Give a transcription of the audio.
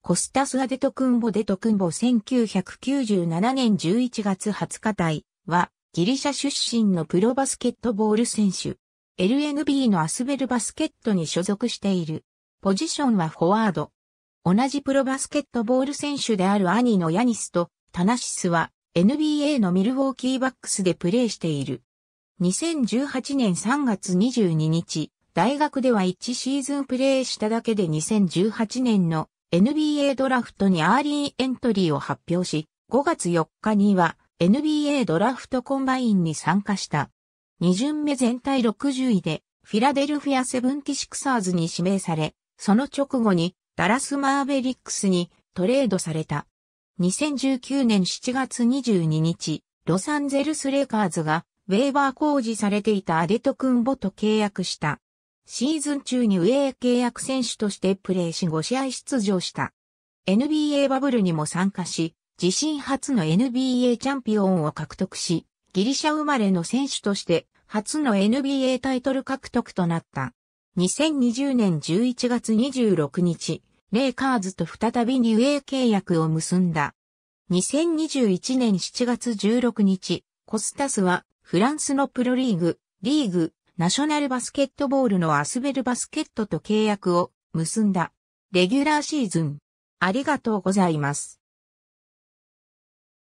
コスタス・アデトクンボ・デトクンボ1997年11月20日体はギリシャ出身のプロバスケットボール選手。LNB のアスベルバスケットに所属している。ポジションはフォワード。同じプロバスケットボール選手である兄のヤニスとタナシスは NBA のミルウォーキーバックスでプレーしている。2018年3月22日、大学では1シーズンプレーしただけで2018年の NBA ドラフトにアーリーエントリーを発表し、5月4日には NBA ドラフトコンバインに参加した。2巡目全体60位でフィラデルフィアセブンティシクサーズに指名され、その直後にダラスマーベリックスにトレードされた。2019年7月22日、ロサンゼルスレイカーズがウェーバー工事されていたアデトクンボと契約した。シーズン中にウェイ契約選手としてプレーし5試合出場した。NBA バブルにも参加し、自身初の NBA チャンピオンを獲得し、ギリシャ生まれの選手として初の NBA タイトル獲得となった。2020年11月26日、レイカーズと再び入ー契約を結んだ。2021年7月16日、コスタスはフランスのプロリーグ、リーグ、ナショナルバスケットボールのアスベルバスケットと契約を結んだ。レギュラーシーズン。ありがとうございます。